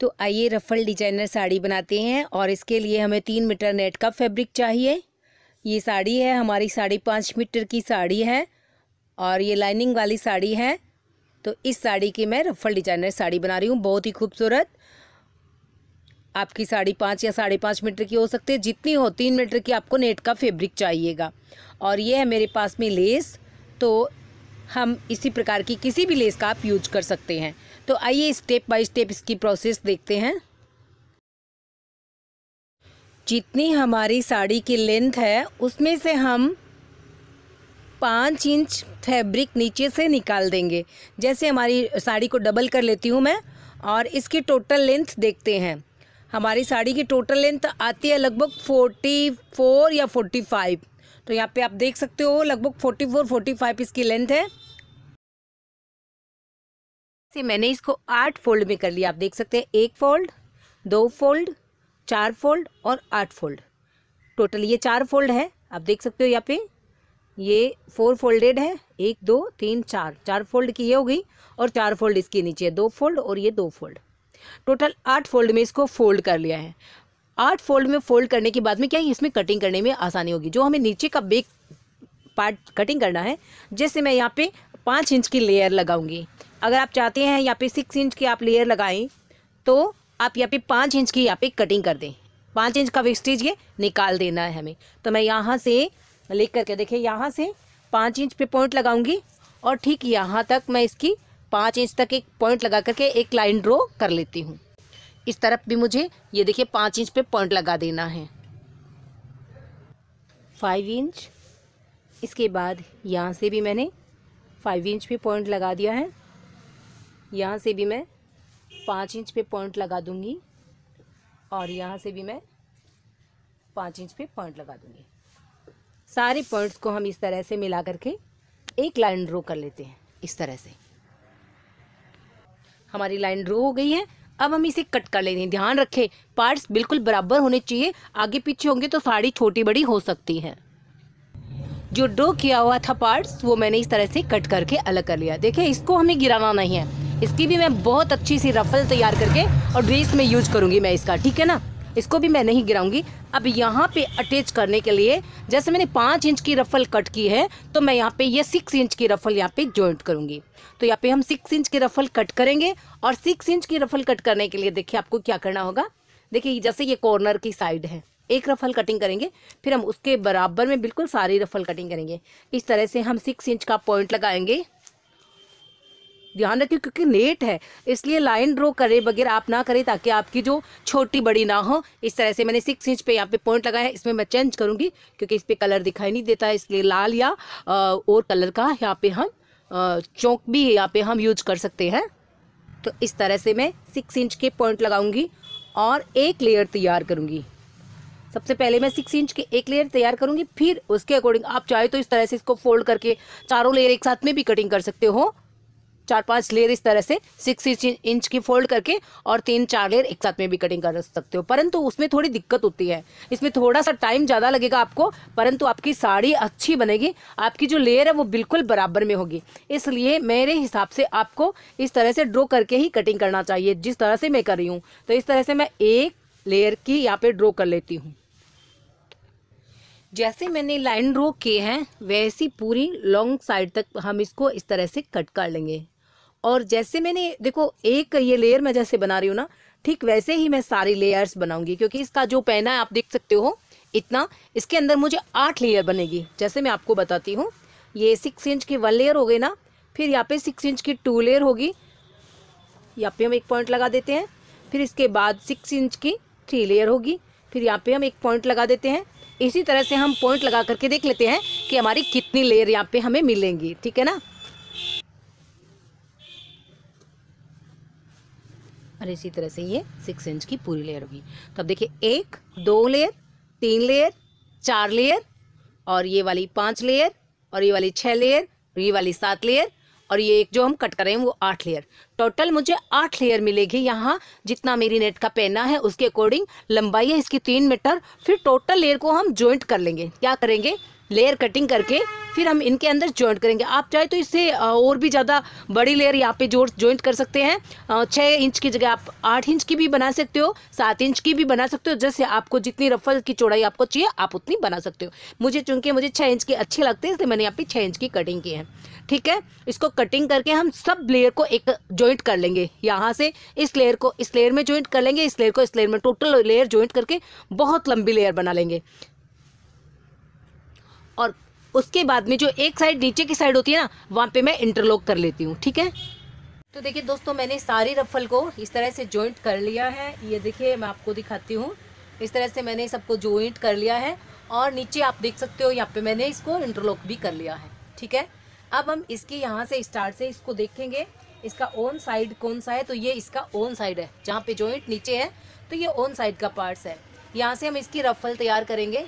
तो आइए रफल डिजाइनर साड़ी बनाते हैं और इसके लिए हमें तीन मीटर नेट का फैब्रिक चाहिए ये साड़ी है हमारी साढ़े पाँच मीटर की साड़ी है और ये लाइनिंग वाली साड़ी है तो इस साड़ी की मैं रफल डिजाइनर साड़ी बना रही हूँ बहुत ही खूबसूरत आपकी साड़ी पाँच या साढ़े पाँच मीटर की हो सकती है जितनी हो तीन मीटर की आपको नेट का फैब्रिक चाहिएगा और ये है मेरे पास में लेस तो हम इसी प्रकार की किसी भी लेस का आप यूज कर सकते हैं तो आइए स्टेप बाय स्टेप इसकी प्रोसेस देखते हैं जितनी हमारी साड़ी की लेंथ है उसमें से हम पाँच इंच फैब्रिक नीचे से निकाल देंगे जैसे हमारी साड़ी को डबल कर लेती हूँ मैं और इसकी टोटल लेंथ देखते हैं हमारी साड़ी की टोटल लेंथ आती है लगभग फोर्टी फोर या फोर्टी फाइव तो यहाँ पे आप देख सकते हो लगभग फोर्टी फोर फोर्टी फाइव इसकी लेंथ है से मैंने इसको आठ फोल्ड में कर लिया आप देख सकते हैं एक फोल्ड दो फोल्ड चार फोल्ड और आठ फोल्ड टोटल ये चार फोल्ड है आप देख सकते हो यहाँ पे ये फोर फोल्डेड है एक दो तीन चार चार फोल्ड की ये हो गई और चार फोल्ड इसके नीचे दो फोल्ड और ये दो फोल्ड टोटल आठ फोल्ड में इसको फोल्ड कर लिया है आठ फोल्ड में फोल्ड करने के बाद में क्या है इसमें कटिंग करने में आसानी होगी जो हमें नीचे का बेक पार्ट कटिंग करना है जैसे मैं यहाँ पे पाँच इंच की लेयर लगाऊंगी अगर आप चाहते हैं यहाँ पे सिक्स इंच की आप लेयर लगाएं तो आप यहाँ पे पाँच इंच की यहाँ पे कटिंग कर दें पाँच इंच का वेस्टेज ये निकाल देना है हमें तो मैं यहाँ से लिख करके देखिए यहाँ से पाँच इंच पे पॉइंट लगाऊंगी और ठीक यहाँ तक मैं इसकी पाँच इंच तक एक पॉइंट लगा करके एक लाइन ड्रॉ कर लेती हूँ इस तरफ भी मुझे ये देखिए पाँच इंच पे पॉइंट लगा देना है फाइव इंच इसके बाद यहाँ से भी मैंने फाइव इंच पे पॉइंट लगा दिया है यहाँ से भी मैं पाँच इंच पे पॉइंट लगा दूंगी और यहाँ से भी मैं पाँच इंच पे पॉइंट लगा दूंगी सारे पॉइंट्स को हम इस तरह से मिला करके एक लाइन ड्रो कर लेते हैं इस तरह से हमारी लाइन ड्रो हो गई है अब हम इसे कट कर लेते हैं ध्यान रखें पार्ट्स बिल्कुल बराबर होने चाहिए आगे पीछे होंगे तो साड़ी छोटी बड़ी हो सकती है जो ड्रो किया हुआ था पार्ट्स वो मैंने इस तरह से कट करके अलग कर लिया देखिए इसको हमें गिराना नहीं है इसकी भी मैं बहुत अच्छी सी रफल तैयार करके और ड्रेस में यूज करूँगी मैं इसका ठीक है ना इसको भी मैं नहीं गिराऊंगी अब यहाँ पे अटैच करने के लिए जैसे मैंने पाँच इंच की रफल कट की है तो मैं यहाँ पे ये सिक्स इंच की रफल यहाँ पे ज्वाइंट करूँगी तो यहाँ पे हम सिक्स इंच की रफल कट करेंगे और सिक्स इंच की रफल कट करने के लिए देखिए आपको क्या करना होगा देखिए जैसे ये कॉर्नर की साइड है एक रफल कटिंग करेंगे फिर हम उसके बराबर में बिल्कुल सारी रफल कटिंग करेंगे इस तरह से हम सिक्स इंच का पॉइंट लगाएंगे ध्यान रखिए क्योंकि नेट है इसलिए लाइन ड्रॉ करे बगैर आप ना करें ताकि आपकी जो छोटी बड़ी ना हो इस तरह से मैंने सिक्स इंच पे यहाँ पे पॉइंट लगाया है इसमें मैं चेंज करूँगी क्योंकि इस पर कलर दिखाई नहीं देता है इसलिए लाल या और कलर का यहाँ पे हम चौक भी यहाँ पे हम यूज कर सकते हैं तो इस तरह से मैं सिक्स इंच के पॉइंट लगाऊंगी और एक लेयर तैयार करूंगी सबसे पहले मैं सिक्स इंच के एक लेयर तैयार करूंगी फिर उसके अकॉर्डिंग आप चाहे तो इस तरह से इसको फोल्ड करके चारों लेयर एक साथ में भी कटिंग कर सकते हो चार पांच लेयर इस तरह से सिक्स इंच की फोल्ड करके और तीन चार लेयर एक साथ में भी कटिंग कर सकते हो परंतु उसमें थोड़ी दिक्कत होती है इसमें थोड़ा सा टाइम ज़्यादा लगेगा आपको परंतु आपकी साड़ी अच्छी बनेगी आपकी जो लेयर है वो बिल्कुल बराबर में होगी इसलिए मेरे हिसाब से आपको इस तरह से ड्रॉ करके ही कटिंग करना चाहिए जिस तरह से मैं कर रही हूँ तो इस तरह से मैं एक लेयर की यहाँ पर ड्रॉ कर लेती हूँ जैसे मैंने लाइन ड्रॉ किए हैं वैसी पूरी लॉन्ग साइड तक हम इसको इस तरह से कट कर लेंगे और जैसे मैंने देखो एक ये लेयर मैं जैसे बना रही हूँ ना ठीक वैसे ही मैं सारी लेयर्स बनाऊंगी क्योंकि इसका जो पहना है आप देख सकते हो इतना इसके अंदर मुझे आठ लेयर बनेगी जैसे मैं आपको बताती हूँ ये सिक्स इंच की वन लेयर हो गई ना फिर यहाँ पे सिक्स इंच की टू लेयर होगी यहाँ पे हम एक पॉइंट लगा देते हैं फिर इसके बाद सिक्स इंच की थ्री लेयर होगी फिर यहाँ पे हम एक पॉइंट लगा देते हैं इसी तरह से हम पॉइंट लगा करके देख लेते हैं कि हमारी कितनी लेयर यहाँ पे हमें मिलेंगी ठीक है ना और इसी तरह से ये सिक्स इंच की पूरी लेयर होगी तो अब देखिए एक दो लेयर तीन लेयर चार लेयर और ये वाली पाँच लेयर और ये वाली छः लेयर और ये वाली सात लेयर और ये एक जो हम कट करें वो आठ लेयर टोटल मुझे आठ लेयर मिलेगी यहाँ जितना मेरी नेट का पहना है उसके अकॉर्डिंग लंबाई है इसकी तीन मीटर फिर टोटल लेयर को हम ज्वाइंट कर लेंगे क्या करेंगे लेयर कटिंग करके फिर हम इनके अंदर ज्वाइंट करेंगे आप चाहे तो इससे और भी ज़्यादा बड़ी लेयर यहाँ पे जोड़ ज्वाइंट कर सकते हैं छः इंच की जगह आप आठ इंच की भी बना सकते हो सात इंच की भी बना सकते हो जैसे आपको जितनी रफल की चौड़ाई आपको चाहिए आप उतनी बना सकते हो मुझे चूंकि मुझे छः इंच की अच्छे लगते हैं इसलिए मैंने यहाँ पे छः इंच की कटिंग की है ठीक है इसको कटिंग करके हम सब लेयर को एक ज्वाइंट कर लेंगे यहाँ से इस लेयर को इस लेयर में ज्वाइंट कर लेंगे इस लेयर को इस लेयर में टोटल लेयर ज्वाइंट करके बहुत लंबी लेयर बना लेंगे और उसके बाद में जो एक साइड नीचे की साइड होती है ना वहाँ पे मैं इंटरलॉक कर लेती हूँ ठीक है तो देखिए दोस्तों मैंने सारी रफल को इस तरह से जॉइंट कर लिया है ये देखिए मैं आपको दिखाती हूँ इस तरह से मैंने सबको जॉइंट कर लिया है और नीचे आप देख सकते हो यहाँ पे मैंने इसको इंटरलॉक भी कर लिया है ठीक है अब हम इसके यहाँ से स्टार्ट से इसको देखेंगे इसका ओन साइड कौन सा है तो ये इसका ओन साइड है जहाँ पे जॉइंट नीचे है तो ये ओन साइड का पार्ट्स है यहाँ से हम इसकी रफल तैयार करेंगे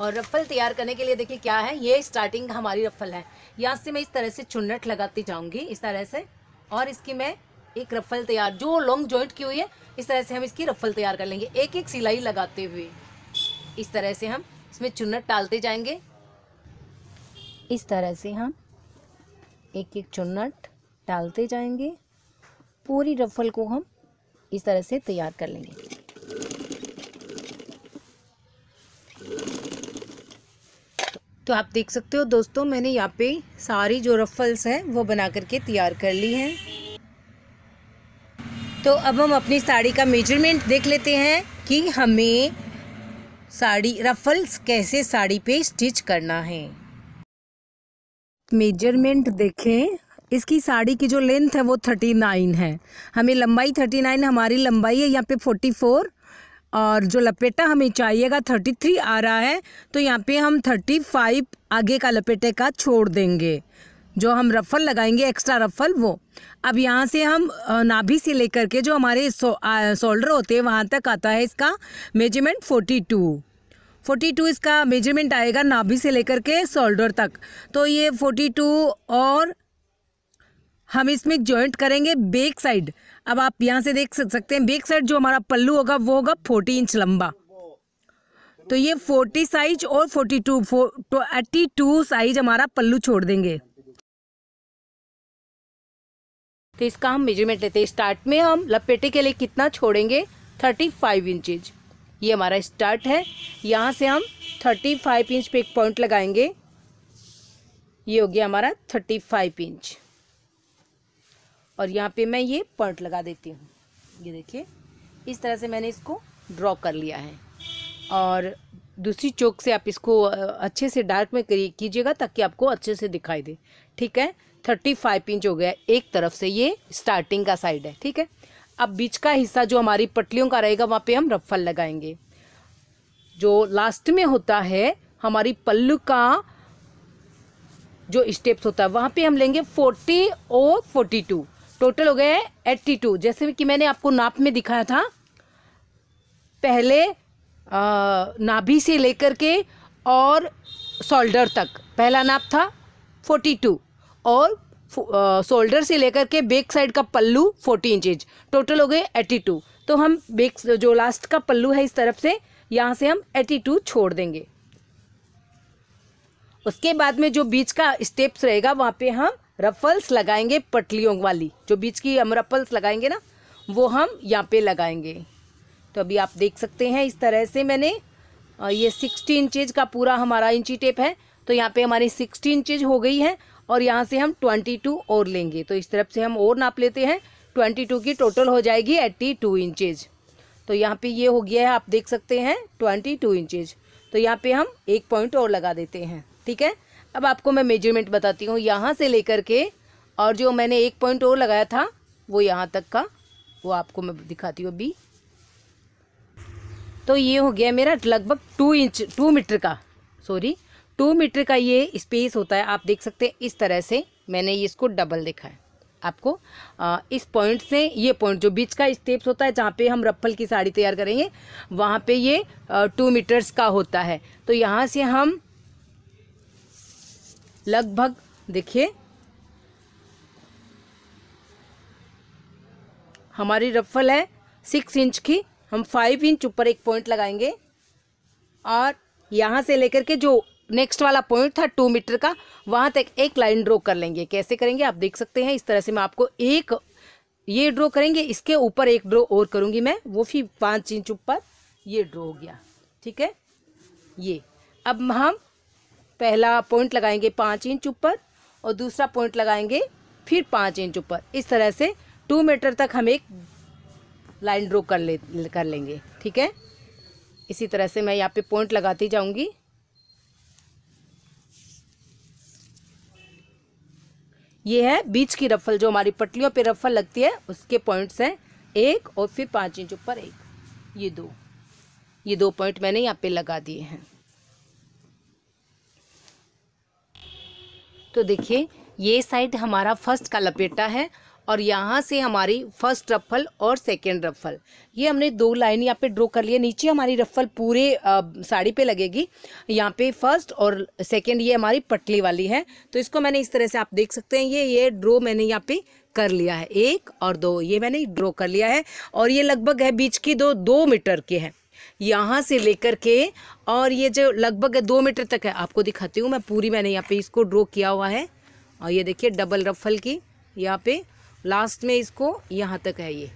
और रफल तैयार करने के लिए देखिए क्या है ये स्टार्टिंग हमारी रफल है यहाँ से मैं इस तरह से चुन्नट लगाती जाऊँगी इस तरह से और इसकी मैं एक रफल तैयार जो लॉन्ग जॉइंट की हुई है इस तरह से हम इसकी रफल तैयार कर लेंगे एक एक सिलाई लगाते हुए इस तरह से हम इसमें चुन्नट डालते जाएंगे इस तरह से हम एक एक चुन्नट डालते जाएंगे पूरी रफल को हम इस तरह से तैयार कर लेंगे तो आप देख सकते हो दोस्तों मैंने यहाँ पे सारी जो रफ़ल्स हैं वो बना करके तैयार कर ली हैं तो अब हम अपनी साड़ी का मेजरमेंट देख लेते हैं कि हमें साड़ी रफ़ल्स कैसे साड़ी पे स्टिच करना है मेजरमेंट देखें इसकी साड़ी की जो लेंथ है वो थर्टी नाइन है हमें लंबाई थर्टी नाइन हमारी लंबाई है यहाँ पे फोर्टी फोर और जो लपेटा हमें चाहिएगा थर्टी थ्री आ रहा है तो यहाँ पे हम थर्टी फाइव आगे का लपेटे का छोड़ देंगे जो हम रफल लगाएंगे एक्स्ट्रा रफल वो अब यहाँ से हम नाभि से लेकर के जो हमारे शोल्डर सो, होते हैं वहाँ तक आता है इसका measurement forty two forty two इसका मेजरमेंट आएगा नाभि से लेकर के शोल्डर तक तो ये फोर्टी टू और हम इसमें जॉइंट करेंगे बेक साइड अब आप यहाँ से देख सकते हैं बेक साइड जो हमारा पल्लू होगा वो होगा फोर्टी इंच लंबा तो ये फोर्टी साइज और forty two eighty two size हमारा पल्लू छोड़ देंगे तो इसका हम मेजरमेंट लेते हैं स्टार्ट में हम लपेटे के लिए कितना छोड़ेंगे थर्टी फाइव इंचज ये हमारा स्टार्ट है यहाँ से हम थर्टी फाइव इंच पे एक पॉइंट लगाएंगे ये हो गया हमारा थर्टी फाइव इंच और यहाँ पे मैं ये पॉइंट लगा देती हूँ ये देखिए इस तरह से मैंने इसको ड्रॉ कर लिया है और दूसरी चौक से आप इसको अच्छे से डार्क में कीजिएगा ताकि आपको अच्छे से दिखाई दे ठीक है थर्टी फाइव इंच हो गया एक तरफ से ये स्टार्टिंग का साइड है ठीक है अब बीच का हिस्सा जो हमारी पटलियों का रहेगा वहाँ पे हम रफल लगाएंगे जो लास्ट में होता है हमारी पल्लू का जो स्टेप्स होता है वहाँ पे हम लेंगे फोर्टी और फोर्टी टू टोटल हो गए एट्टी टू जैसे कि मैंने आपको नाप में दिखाया था पहले नाभि से लेकर के और शोल्डर तक पहला नाप था फोर्टी टू और शोल्डर से लेकर के बेक साइड का पल्लू फोर्टी इंचज टोटल हो गए एट्टी टू तो हम बेक जो लास्ट का पल्लू है इस तरफ से यहाँ से हम एट्टी टू छोड़ देंगे उसके बाद में जो बीच का स्टेप्स रहेगा वहाँ पे हम रफल्स लगाएंगे पटलियों वाली जो बीच की हम रफल्स लगाएंगे ना वो हम यहाँ पे लगाएंगे तो अभी आप देख सकते हैं इस तरह से मैंने ये सिक्सटी इंचज का पूरा हमारा इंची टेप है तो यहाँ पे हमारी सिक्सटी इंचज हो गई है और यहाँ से हम ट्वेंटी टू और लेंगे तो इस तरफ से हम और नाप लेते हैं ट्वेंटी टू की टोटल हो जाएगी एट्टी टू इंचज तो यहाँ पे ये हो गया है आप देख सकते हैं ट्वेंटी टू इंचज तो यहाँ पे हम एक पॉइंट और लगा देते हैं ठीक है अब आपको मैं मेजरमेंट बताती हूँ यहाँ से लेकर के और जो मैंने एक पॉइंट और लगाया था वो यहाँ तक का वो आपको मैं दिखाती हूँ अभी तो ये हो गया मेरा लगभग टू इंच टू मीटर का सॉरी टू मीटर का ये स्पेस होता है आप देख सकते हैं इस तरह से मैंने इसको डबल देखा है आपको आ, इस पॉइंट से ये पॉइंट जो बीच का स्टेप्स होता है जहाँ पे हम रफल की साड़ी तैयार करेंगे वहाँ पे ये टू मीटर्स का होता है तो यहाँ से हम लगभग देखिए हमारी रफल है सिक्स इंच की हम फाइव इंच ऊपर एक पॉइंट लगाएंगे और यहाँ से लेकर के जो नेक्स्ट वाला पॉइंट था टू मीटर का वहाँ तक एक लाइन ड्रॉ कर लेंगे कैसे करेंगे आप देख सकते हैं इस तरह से मैं आपको एक ये ड्रॉ करेंगे इसके ऊपर एक ड्रॉ और करूँगी मैं वो फिर पाँच इंच ऊपर ये ड्रॉ हो गया ठीक है ये अब हम पहला पॉइंट लगाएंगे पाँच इंच ऊपर और दूसरा पॉइंट लगाएंगे फिर पाँच इंच ऊपर इस तरह से टू मीटर तक हम एक लाइन ड्रॉ कर ले कर लेंगे ठीक है इसी तरह से मैं यहाँ पे पॉइंट लगाती जाऊँगी ये है बीच की रफल जो हमारी पटलियों पे रफल लगती है उसके पॉइंट्स हैं एक और फिर पाँच इंच ऊपर एक ये दो ये दो पॉइंट मैंने यहाँ पे लगा दिए हैं तो देखिए ये साइड हमारा फर्स्ट का लपेटा है और यहाँ से हमारी फर्स्ट रफल और सेकेंड रफल ये हमने दो लाइन यहाँ पे ड्रॉ कर लिया नीचे हमारी रफल पूरे साड़ी पे लगेगी यहाँ पे फर्स्ट और सेकेंड ये हमारी पटली वाली है तो इसको मैंने इस तरह से आप देख सकते हैं ये ये ड्रॉ मैंने यहाँ पे कर लिया है एक और दो ये मैंने ड्रॉ कर लिया है और ये लगभग है बीच की दो दो मीटर के हैं यहाँ से लेकर के और ये जो लगभग दो मीटर तक है आपको दिखाती हूँ मैं पूरी मैंने यहाँ पे इसको ड्रॉ किया हुआ है और ये देखिए डबल रफल की यहाँ पे लास्ट में इसको यहाँ तक है ये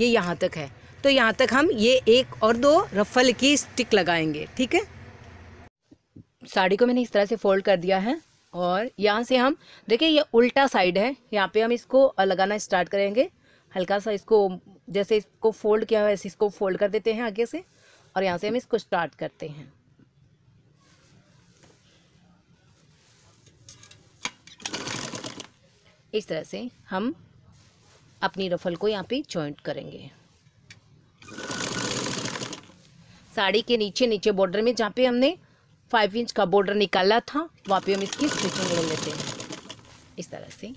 ये यहाँ तक है तो यहाँ तक हम ये एक और दो रफल की स्टिक लगाएंगे ठीक है साड़ी को मैंने इस तरह से फोल्ड कर दिया है और यहाँ से हम देखिए ये उल्टा साइड है यहाँ पे हम इसको लगाना स्टार्ट करेंगे हल्का सा इसको जैसे इसको फोल्ड किया है वैसे इसको फोल्ड कर देते हैं आगे से और यहाँ से हम इसको स्टार्ट करते हैं इस तरह से हम अपनी रफल को यहाँ पे जॉइंट करेंगे साड़ी के नीचे नीचे बॉर्डर में जहाँ पे हमने फाइव इंच का बॉर्डर निकाला था वहाँ पे हम इसकी स्टिचिंग ले लेते हैं इस तरह से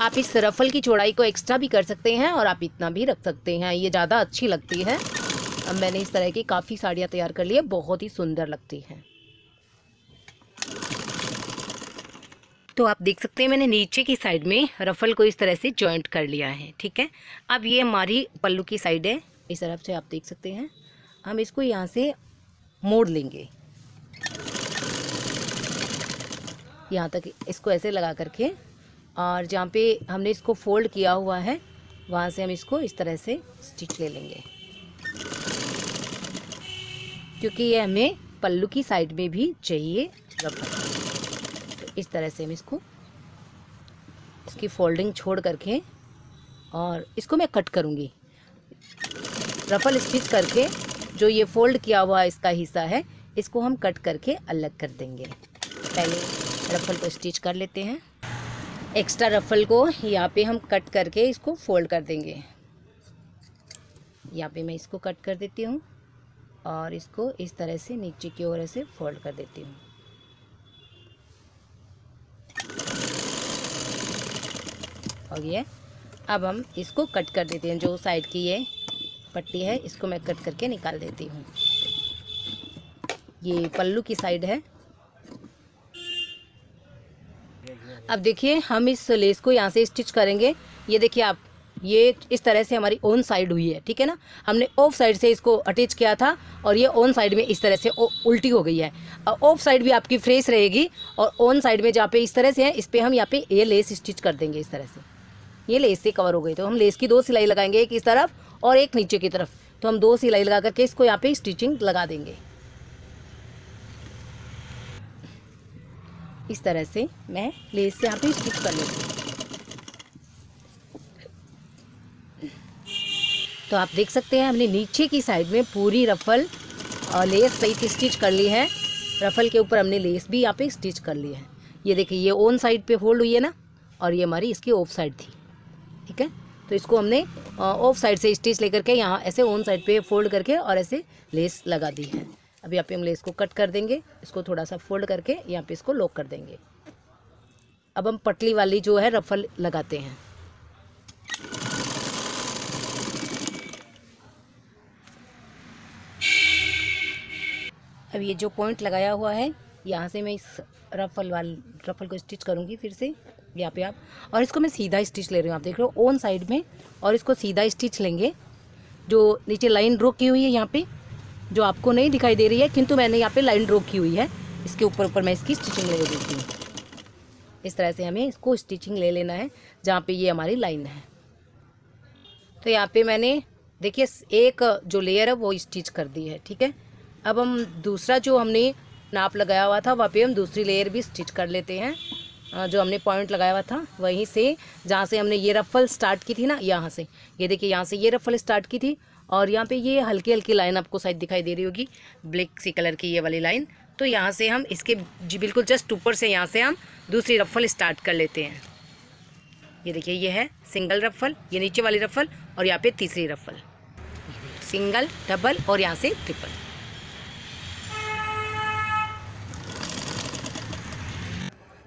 आप इस रफल की चौड़ाई को एक्स्ट्रा भी कर सकते हैं और आप इतना भी रख सकते हैं ये ज़्यादा अच्छी लगती है अब मैंने इस तरह की काफ़ी साड़ियाँ तैयार कर ली है बहुत ही सुंदर लगती हैं तो आप देख सकते हैं मैंने नीचे की साइड में रफल को इस तरह से जॉइंट कर लिया है ठीक है अब ये हमारी पल्लू की साइड है इस तरफ से आप देख सकते हैं हम इसको यहाँ से मोड़ लेंगे यहाँ तक इसको ऐसे लगा करके और जहाँ पे हमने इसको फोल्ड किया हुआ है वहाँ से हम इसको इस तरह से स्टिच ले लेंगे क्योंकि ये हमें पल्लू की साइड में भी चाहिए तो इस तरह से हम इसको इसकी फोल्डिंग छोड़ करके और इसको मैं कट करूँगी रफल स्टिच करके जो ये फोल्ड किया हुआ इसका हिस्सा है इसको हम कट करके अलग कर देंगे पहले रफल को स्टिच कर लेते हैं एक्स्ट्रा रफल को यहाँ पे हम कट करके इसको फोल्ड कर देंगे यहाँ पे मैं इसको कट कर देती हूँ और इसको इस तरह से नीचे की ओर ऐसे फोल्ड कर देती हूँ और ये अब हम इसको कट कर देते हैं जो साइड की ये पट्टी है इसको मैं कट करके निकाल देती हूँ ये पल्लू की साइड है अब देखिए हम इस लेस को यहाँ से स्टिच करेंगे ये देखिए आप ये इस तरह से हमारी ओन साइड हुई है ठीक है ना हमने ऑफ साइड से इसको अटैच किया था और ये ऑन साइड में इस तरह से उल्टी हो गई है ऑफ साइड भी आपकी फ्रेश रहेगी और ऑन साइड में जहाँ पे इस तरह से है इस पर हम यहाँ पे ये लेस स्टिच कर देंगे इस तरह से ये लेस से कवर हो गई तो हम लेस की दो सिलाई लगाएंगे एक इस तरफ और एक नीचे की तरफ तो हम दो सिलाई लगा करके इसको यहाँ पे स्टिचिंग लगा देंगे इस तरह से मैं लेस से यहाँ पे स्टिच कर लूँगी तो आप देख सकते हैं हमने नीचे की साइड में पूरी रफल और लेस से स्टिच कर ली है रफल के ऊपर हमने लेस भी यहाँ पे स्टिच कर ली है ये देखिए ये ओन साइड पे फोल्ड हुई है ना और ये हमारी इसकी ऑफ साइड थी ठीक है तो इसको हमने ऑफ साइड से स्टिच लेकर के यहाँ ऐसे ओन साइड पे फोल्ड करके और ऐसे लेस लगा दी है अब यहाँ पे हम लेस को कट कर देंगे इसको थोड़ा सा फोल्ड करके यहाँ पे इसको लॉक कर देंगे अब हम पटली वाली जो है रफल लगाते हैं अब ये जो पॉइंट लगाया हुआ है यहाँ से मैं इस रफल वाल रफल को स्टिच करूँगी फिर से यहाँ पे आप और इसको मैं सीधा स्टिच ले रही हूँ आप देख रहे हो ओन साइड में और इसको सीधा स्टिच लेंगे जो नीचे लाइन रोकी हुई है यहाँ पे जो आपको नहीं दिखाई दे रही है किंतु मैंने यहाँ पे लाइन ड्रॉ की हुई है इसके ऊपर ऊपर मैं इसकी स्टिचिंग ले देती हूँ इस तरह से हमें इसको स्टिचिंग ले लेना है जहाँ पे ये हमारी लाइन है तो यहाँ पे मैंने देखिए एक जो लेयर है वो स्टिच कर दी है ठीक है अब हम दूसरा जो हमने नाप लगाया हुआ था वहाँ पे हम दूसरी लेयर भी स्टिच कर लेते हैं जो हमने पॉइंट लगाया हुआ था वहीं से जहाँ से हमने ये रफल स्टार्ट की थी ना यहाँ से ये देखिए यहाँ से ये रफल स्टार्ट की थी और यहाँ पे ये हल्की हल्की लाइन आपको शायद दिखाई दे रही होगी ब्लैक सी कलर की ये वाली लाइन तो यहाँ से हम इसके जी बिल्कुल जस्ट ऊपर से यहाँ से हम दूसरी रफल स्टार्ट कर लेते हैं ये देखिए ये है सिंगल रफल ये नीचे वाली रफल और यहाँ पे तीसरी रफल सिंगल डबल और यहाँ से ट्रिपल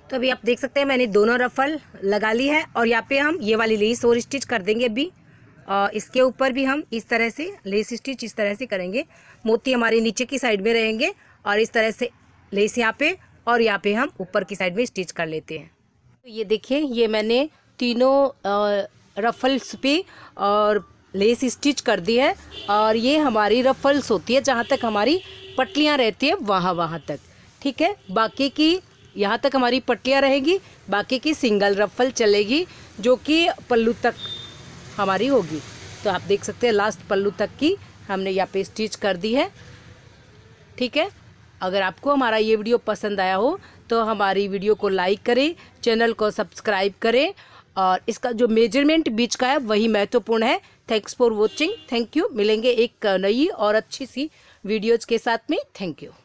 तो अभी आप देख सकते हैं मैंने दोनों रफल लगा ली है और यहाँ पे हम ये वाली लेस और स्टिच कर देंगे अभी और इसके ऊपर भी हम इस तरह से लेस स्टिच इस तरह से करेंगे मोती हमारे नीचे की साइड में रहेंगे और इस तरह से लेस यहाँ पे और यहाँ पे हम ऊपर की साइड में स्टिच कर लेते हैं तो ये देखिए ये मैंने तीनों रफल्स पे और लेस स्टिच कर दी है और ये हमारी रफल्स होती है जहाँ तक हमारी पटलियाँ रहती है वहाँ वहाँ तक ठीक है बाकी की यहाँ तक हमारी पटलियाँ रहेगी बाकी की सिंगल रफल चलेगी जो कि पल्लू तक हमारी होगी तो आप देख सकते हैं लास्ट पल्लू तक की हमने यहाँ पे स्टिच कर दी है ठीक है अगर आपको हमारा ये वीडियो पसंद आया हो तो हमारी वीडियो को लाइक करें चैनल को सब्सक्राइब करें और इसका जो मेजरमेंट बीच का है वही महत्वपूर्ण है thanks for watching thank you मिलेंगे एक नई और अच्छी सी वीडियोज़ के साथ में थैंक यू